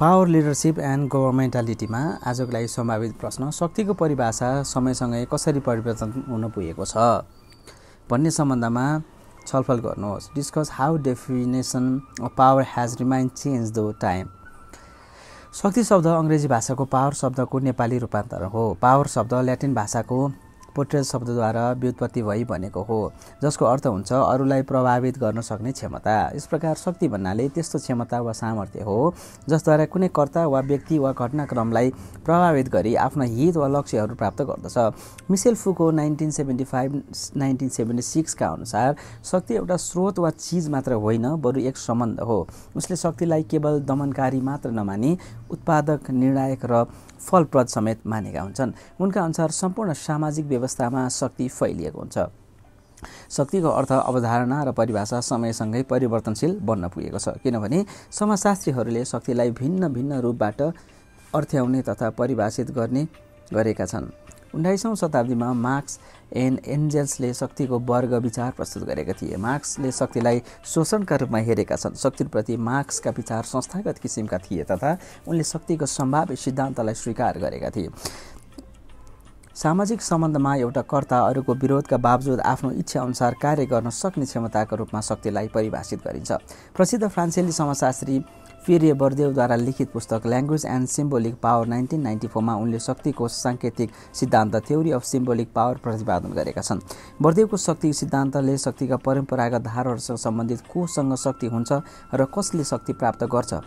Power leadership and गभर्मेन्टालिटीमा आजको लागि सम्भावित प्रश्न शक्तिको परिभाषा समयसँगै कसरी परिवर्तन हुन पुगेको छ भन्ने सम्बन्धमा छलफल गर्नुहोस् discuss how definition of power has remain change the time शक्ति शब्द अङ्ग्रेजी भाषाको पावर शब्दको नेपाली रूपान्तरण हो पावर शब्द ल्याटिन भाषाको पोट्रेल शब्दद्वारा व्युत्पत्ति भई भनेको हो जसको अर्थ हुन्छ अरूलाई प्रभावित गर्न सक्ने क्षमता यस प्रकार शक्ति भन्नाले त्यस्तो क्षमता वा सामर्थ्य हो जसद्वारा कुनै कर्ता वा व्यक्ति वा घटनाक्रमलाई प्रभावित गरी आफ्ना हित वा लक्ष्यहरू प्राप्त गर्दछ Michel Foucault nineteen seventy five nineteen seventy सिक्सका अनुसार शक्ति एउटा स्रोत वा चिज मात्र होइन बरु एक सम्बन्ध हो उसले शक्तिलाई केवल दमनकारी मात्र नमानी उत्पादक निर्णायक र फलप्रद समेत मानेका हुन्छन् उनका अनुसार सम्पूर्ण सामाजिक व्यवस्थामा शक्ति फैलिएको हुन्छ शक्तिको अर्थ अवधारणा र परिभाषा समयसँगै परिवर्तनशील बन्न पुगेको छ किनभने समाजशास्त्रीहरूले शक्तिलाई भिन्न भिन्न रूपबाट अर्थ्याउने तथा परिभाषित गर्ने गरेका छन् उन्नाइसौँ शताब्दीमा मार्क्स एन्ड एन्जेल्सले शक्तिको वर्ग विचार प्रस्तुत गरेका थिए मार्क्सले शक्तिलाई शोषणका रूपमा हेरेका छन् शक्तिप्रति मार्क्सका विचार संस्थागत किसिमका थिए तथा उनले शक्तिको सम्भाव्य सिद्धान्तलाई स्वीकार गरेका थिए सामाजिक सम्बन्धमा एउटा कर्ता अरूको विरोधका बावजुद आफ्नो इच्छाअनुसार कार्य गर्न सक्ने क्षमताको रूपमा शक्तिलाई परिभाषित गरिन्छ प्रसिद्ध फ्रान्सेली समाजशास्त्री फेरि बरदेवद्वारा लिखित पुस्तक language and symbolic power nineteen ninety फोरमा उनले शक्तिको साङ्केतिक सिद्धान्त थ्योरी अफ सिम्बोलिक पावर प्रतिपादन गरेका छन् बरदेवको शक्ति सिद्धान्तले शक्तिका परम्परागत धारहरूसँग सम्बन्धित कोसँग शक्ति हुन्छ र कसले शक्ति प्राप्त गर्छ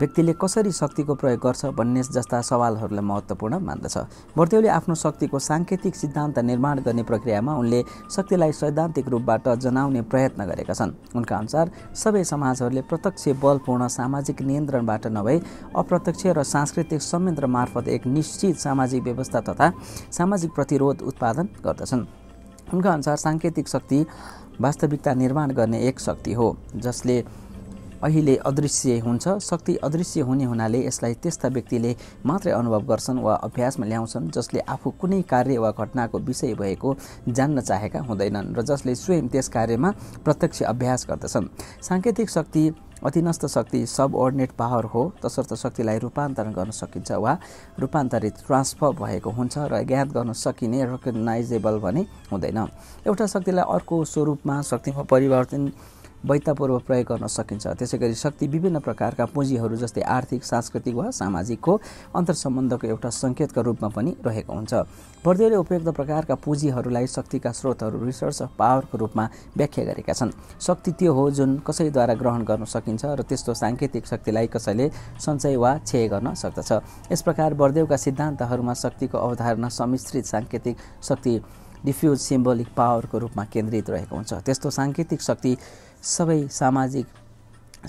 व्यक्तिले कसरी शक्तिको प्रयोग गर्छ भन्ने जस्ता सवालहरूलाई महत्त्वपूर्ण मान्दछ बर्देवले आफ्नो शक्तिको साङ्केतिक सिद्धान्त निर्माण गर्ने प्रक्रियामा उनले शक्तिलाई सैद्धान्तिक रूपबाट जनाउने प्रयत्न गरेका छन् उनका अनुसार सबै समाजहरूले प्रत्यक्ष बलपूर्ण सामाजिक नियन्त्रणबाट नभई अप्रत्यक्ष र सांस्कृतिक संयन्त्र मार्फत एक निश्चित सामाजिक व्यवस्था तथा सामाजिक प्रतिरोध उत्पादन गर्दछन् उनका अनुसार साङ्केतिक शक्ति वास्तविकता निर्माण गर्ने एक शक्ति हो जसले अहिले अदृश्य हुन्छ शक्ति अदृश्य हुने हुनाले यसलाई त्यस्ता व्यक्तिले मात्रै अनुभव गर्छन् वा अभ्यासमा ल्याउँछन् जसले आफू कुनै कार्य वा घटनाको विषय भएको जान्न चाहेका हुँदैनन् र जसले स्वयं त्यस कार्यमा प्रत्यक्ष अभ्यास गर्दछन् साङ्केतिक शक्ति अधीनस्थ शक्ति सब अर्डिनेट पावर हो तसर्थ शक्तिलाई रूपान्तरण गर्न सकिन्छ वा रूपान्तरित ट्रान्सफर भएको हुन्छ र ज्ञात गर्न सकिने रेकग्नाइजेबल भने हुँदैन एउटा शक्तिलाई अर्को स्वरूपमा शक्तिमा परिवर्तन वैधतापूर्वक प्रयोग गर्न सकिन्छ त्यसै गरी शक्ति विभिन्न प्रकारका पुँजीहरू जस्तै आर्थिक सांस्कृतिक वा सामाजिकको अन्तर्सम्बन्धको एउटा सङ्केतका रूपमा पनि रहेको हुन्छ बर्देले उपयुक्त प्रकारका पुँजीहरूलाई शक्तिका स्रोतहरू रिसोर्स अफ पावरको रूपमा व्याख्या गरेका छन् शक्ति त्यो हो जुन कसैद्वारा ग्रहण गर्न सकिन्छ र त्यस्तो साङ्केतिक शक्तिलाई कसैले सञ्चय वा क्षय गर्न सक्दछ यस प्रकार बरदेवका सिद्धान्तहरूमा शक्तिको अवधारणा सम्मिश्रित साङ्केतिक शक्ति डिफ्युज सिम्बोलिक पावरको रूपमा केन्द्रित रहेको हुन्छ त्यस्तो साङ्केतिक शक्ति सबै सामाजिक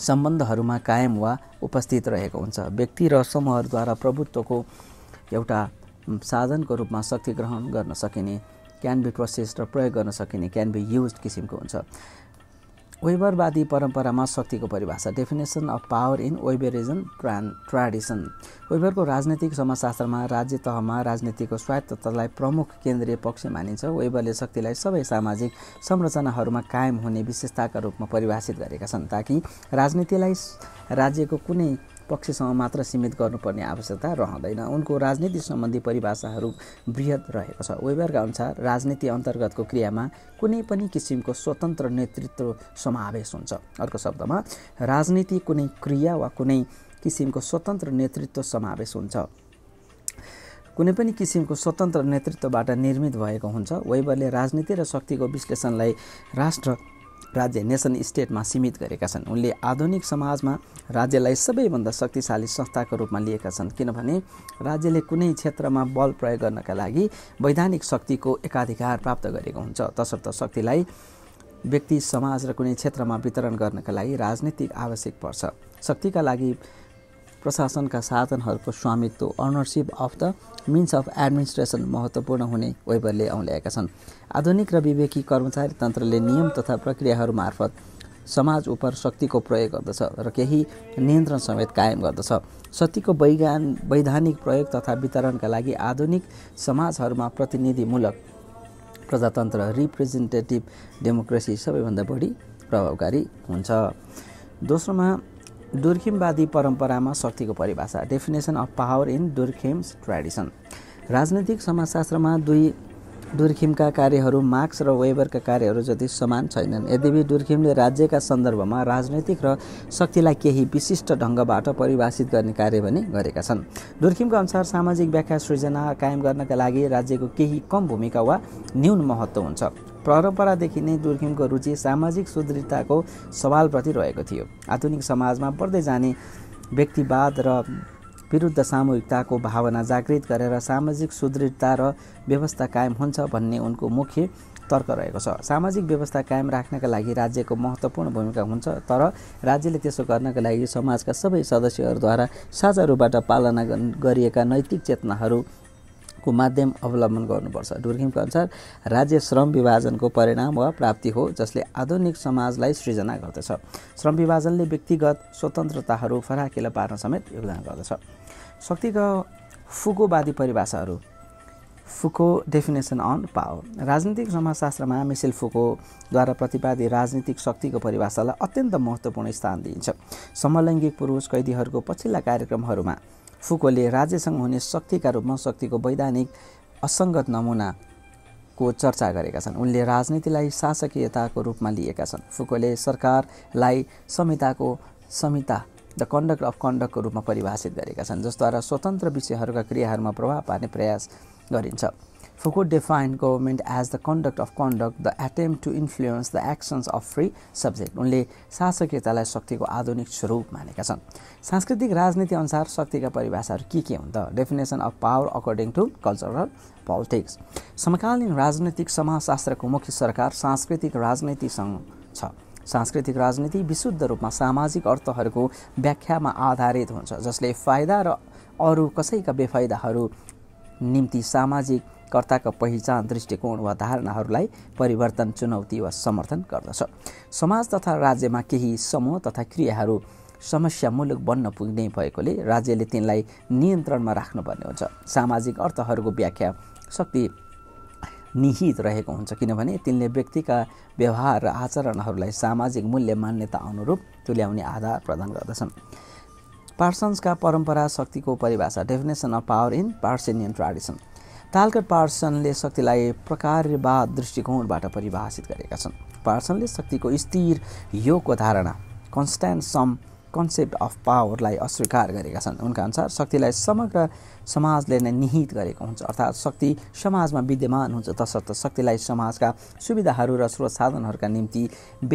सम्बन्धहरूमा कायम वा उपस्थित रहेको हुन्छ व्यक्ति र समूहहरूद्वारा प्रभुत्वको एउटा साधनको रूपमा शक्ति ग्रहण गर्न सकिने क्यान बी प्रोसेस र प्रयोग गर्न सकिने क्यान बी युज किसिमको हुन्छ वेबरवादी परम्परामा शक्तिको परिभाषा definition of power in Weberian ट्रान ट्राडिसन वेबरको राजनैतिक समाजशास्त्रमा राज्य तहमा राजनीतिको स्वायत्ततालाई प्रमुख केन्द्रीय पक्ष मानिन्छ वेबरले शक्तिलाई सबै सामाजिक संरचनाहरूमा कायम हुने विशेषताका रूपमा परिभाषित गरेका छन् ताकि राजनीतिलाई राज्यको कुनै पक्षसँग मात्र सीमित गर्नुपर्ने आवश्यकता रहँदैन उनको राजनीति सम्बन्धी परिभाषाहरू वृहत रहेको छ वेबरका अनुसार राजनीति अन्तर्गतको क्रियामा कुनै पनि किसिमको स्वतन्त्र नेतृत्व समावेश हुन्छ अर्को शब्दमा राजनीति कुनै क्रिया वा कुनै किसिमको स्वतन्त्र नेतृत्व समावेश हुन्छ कुनै पनि किसिमको स्वतन्त्र नेतृत्वबाट निर्मित भएको हुन्छ वेबरले राजनीति र शक्तिको विश्लेषणलाई राष्ट्र राज्य नेसन स्टेटमा सीमित गरेका छन् उनले आधुनिक समाजमा राज्यलाई सबैभन्दा शक्तिशाली संस्थाको रूपमा लिएका छन् किनभने राज्यले कुनै क्षेत्रमा बल प्रयोग गर्नका लागि वैधानिक शक्तिको एकाधिकार प्राप्त गरेको हुन्छ तसर्थ शक्तिलाई व्यक्ति समाज र कुनै क्षेत्रमा वितरण गर्नका लागि राजनीतिक आवश्यक पर्छ शक्तिका लागि प्रशासनका साधनहरूको स्वामित्व ownership of the means of administration महत्त्वपूर्ण हुने वेबरले औल्याएका छन् आधुनिक र विवेकी कर्मचारी तन्त्रले नियम तथा प्रक्रियाहरू मार्फत समाज उप शक्तिको प्रयोग गर्दछ र केही नियन्त्रण समेत कायम गर्दछ शक्तिको वैज्ञान वैधानिक प्रयोग तथा वितरणका लागि आधुनिक समाजहरूमा प्रतिनिधिमूलक प्रजातन्त्र रिप्रेजेन्टेटिभ डेमोक्रेसी सबैभन्दा बढी प्रभावकारी हुन्छ दोस्रोमा दुर्खिमवादी परम्परामा शक्तिको परिभाषा definition of power in Durkheim's tradition राजनैतिक समाजशास्त्रमा दुई दुर्खिमका कार्यहरू मार्क्स र वेबरका कार्यहरू जति समान छैनन् यद्यपि दुर्खिमले राज्यका सन्दर्भमा राजनैतिक र शक्तिलाई केही विशिष्ट ढङ्गबाट परिभाषित गर्ने कार्य पनि गरेका छन् दुर्खिमका अनुसार सामाजिक व्याख्या सृजना कायम गर्नका लागि राज्यको केही कम भूमिका वा न्यून महत्त्व हुन्छ परम्परादेखि नै दुर्खिमको रुचि सामाजिक सुदृढताको सवालप्रति रहेको थियो आधुनिक समाजमा बढ्दै जाने व्यक्तिवाद र विरुद्ध सामूहिकताको भावना जागृत गरेर सामाजिक सुदृढता र व्यवस्था कायम हुन्छ भन्ने उनको मुख्य तर्क रहेको छ सामाजिक व्यवस्था कायम राख्नका लागि राज्यको महत्त्वपूर्ण भूमिका हुन्छ तर राज्यले त्यसो गर्नका लागि समाजका सबै सदस्यहरूद्वारा साझा रूपबाट पालना गरिएका नैतिक चेतनाहरू को माध्यम अवलम्बन गर्नुपर्छ डुर्खिमको अनुसार राज्य श्रम विभाजनको परिणाम वा प्राप्ति हो जसले आधुनिक समाजलाई सृजना गर्दछ श्रम विभाजनले व्यक्तिगत स्वतन्त्रताहरू फराकिलो पार्न समेत योगदान गर्दछ शक्तिका फुकोवादी परिभाषाहरू फुको डेफिनेसन अन पावर राजनीतिक समाजशास्त्रमा मिसेल फुकोद्वारा प्रतिपादित राजनीतिक शक्तिको परिभाषालाई अत्यन्त महत्त्वपूर्ण स्थान दिइन्छ समलैङ्गिक पुरुष कैदीहरूको पछिल्ला कार्यक्रमहरूमा फुकोले राज्यसँग हुने शक्तिका रूपमा शक्तिको वैधानिक असङ्गत नमुनाको चर्चा गरेका छन् उनले राजनीतिलाई शासकीयताको रूपमा लिएका छन् फुकोले सरकारलाई संहिताको संहिता द कन्डक्ट अफ कन्डक्टको रूपमा परिभाषित गरेका छन् जसद्वारा स्वतन्त्र विषयहरूका क्रियाहरूमा प्रभाव पार्ने प्रयास गरिन्छ Foucault defined government as the conduct of conduct, the attempt to influence the actions of free subject. उनले शासकीयतालाई शक्तिको आधुनिक स्वरूप मानेका छन् सांस्कृतिक राजनीति अनुसार शक्तिका परिभाषाहरू के के हुन् त definition of power according to cultural politics समकालीन राजनैतिक समाजशास्त्रको मुख्य सरकार सांस्कृतिक राजनीतिसँग छ सांस्कृतिक राजनीति विशुद्ध रूपमा सामाजिक अर्थहरूको व्याख्यामा आधारित हुन्छ जसले फाइदा र अरू कसैका बेफाइदाहरू निम्ति सामाजिक कर्ताको पहिचान दृष्टिकोण वा धारणाहरूलाई परिवर्तन चुनौती वा समर्थन गर्दछ समाज तथा राज्यमा केही समूह तथा क्रियाहरू समस्यामूलक बन्न पुग्ने भएकोले राज्यले तिनलाई नियन्त्रणमा राख्नुपर्ने हुन्छ सामाजिक अर्थहरूको व्याख्या शक्ति निहित रहेको हुन्छ किनभने तिनले व्यक्तिका व्यवहार र आचरणहरूलाई सामाजिक मूल्य मान्यता अनुरूप तुल्याउने आधार प्रदान गर्दछन् पार्सन्सका परम्परा शक्तिको परिभाषा definition of power in Parsonian tradition Talcott पार्सनले शक्तिलाई प्रकारवाद दृष्टिकोणबाट परिभाषित गरेका छन् पार्सनले शक्तिको स्थिर योगको धारणा कन्स्ट्यान्ट सम कन्सेप्ट अफ पावरलाई अस्वीकार गरेका छन् उनका अनुसार शक्तिलाई समग्र समाजले नै निहित गरेको हुन्छ अर्थात् शक्ति समाजमा विद्यमान हुन्छ तसर्थ शक्तिलाई समाजका सुविधाहरू र स्रोत साधनहरूका निम्ति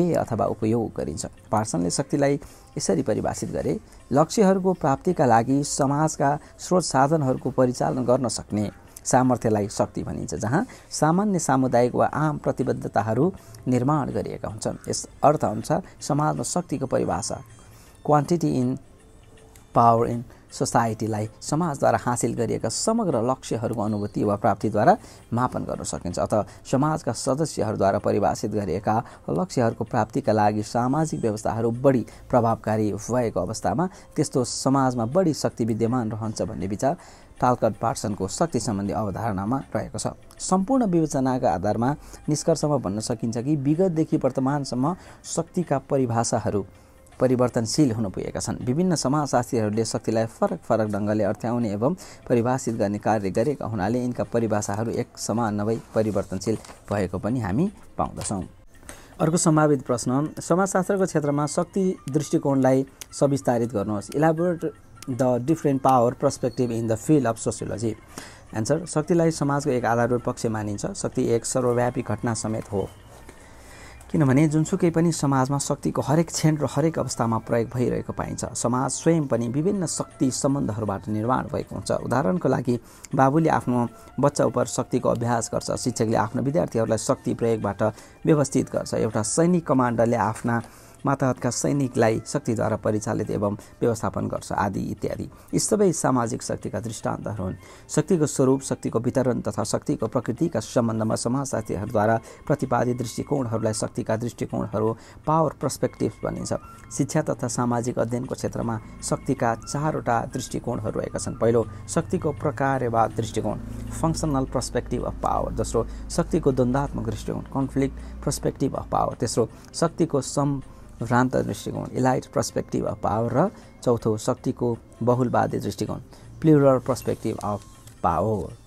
बे अथवा उपयोग गरिन्छ पार्सनले शक्तिलाई यसरी परिभाषित गरे लक्ष्यहरूको प्राप्तिका लागि समाजका स्रोत साधनहरूको परिचालन गर्न सक्ने सामर्थ्यलाई शक्ति भनिन्छ जहाँ सामान्य सामुदायिक वा आम प्रतिबद्धताहरू निर्माण गरिएका हुन्छन् यस अर्थ हुन्छ समाजमा शक्तिको परिभाषा क्वान्टिटी इन पावर इन सोसाइटीलाई समाजद्वारा हासिल गरिएका समग्र लक्ष्यहरूको अनुभूति वा प्राप्तिद्वारा मापन गर्न सकिन्छ अथवा समाजका सदस्यहरूद्वारा परिभाषित गरिएका लक्ष्यहरूको प्राप्तिका लागि सामाजिक व्यवस्थाहरू बढी प्रभावकारी भएको अवस्थामा त्यस्तो समाजमा बढी शक्ति विद्यमान रहन्छ भन्ने विचार टालकट पार्सनको शक्ति सम्बन्धी अवधारणामा रहेको छ सम्पूर्ण विवेचनाका आधारमा निष्कर्षमा भन्न सकिन्छ कि विगतदेखि वर्तमानसम्म शक्तिका परिभाषाहरू परिवर्तनशील हुन पुगेका छन् विभिन्न समाजशास्त्रीहरूले शक्तिलाई फरक फरक ढङ्गले अर्थ्याउने एवं परिभाषित गर्ने कार्य गरेका हुनाले यिनका परिभाषाहरू एक समान नभई परिवर्तनशील भएको पनि हामी पाउँदछौँ अर्को सम्भावित प्रश्न समाजशास्त्रको क्षेत्रमा शक्ति दृष्टिकोणलाई सविस्तारित गर्नुहोस् elaborate the different power perspective in the field of sociology answer शक्तिलाई समाजको एक आधारभूत पक्ष मानिन्छ शक्ति एक सर्वव्यापी घटना समेत हो किनभने जुनसुकै पनि समाजमा शक्तिको हरेक क्षण र हरेक अवस्थामा प्रयोग भइरहेको पाइन्छ समाज स्वयं पनि विभिन्न शक्ति सम्बन्धहरूबाट निर्माण भएको हुन्छ उदाहरणको लागि बाबुले आफ्नो बच्चा उप शक्तिको अभ्यास गर्छ शिक्षकले आफ्नो विद्यार्थीहरूलाई शक्ति प्रयोगबाट व्यवस्थित गर्छ एउटा सैनिक कमान्डरले आफ्ना माताहतका सैनिकलाई शक्तिद्वारा परिचालित एवं व्यवस्थापन गर्छ आदि इत्यादि यी सबै सामाजिक शक्तिका दृष्टान्तहरू हुन् शक्तिको स्वरूप शक्तिको वितरण तथा शक्तिको प्रकृतिका सम्बन्धमा समाजसाथीहरूद्वारा प्रतिपादित दृष्टिकोणहरूलाई शक्तिका दृष्टिकोणहरू पावर पर्सपेक्टिभ भनिन्छ शिक्षा तथा सामाजिक अध्ययनको क्षेत्रमा शक्तिका चारवटा दृष्टिकोणहरू रहेका छन् पहिलो शक्तिको प्रकार दृष्टिकोण फङ्सनल पर्सपेक्टिभ अफ पावर दोस्रो शक्तिको द्वन्दात्मक दृष्टिकोण कन्फ्लिक्ट पर्सपेक्टिभ अफ पावर तेस्रो शक्तिको सम भ्रान्त दृष्टिकोण इलाइट पर्सपेक्टिभ अफ पावर र चौथो शक्तिको बहुलवादी दृष्टिकोण प्लुरल पर्सपेक्टिभ अफ पावर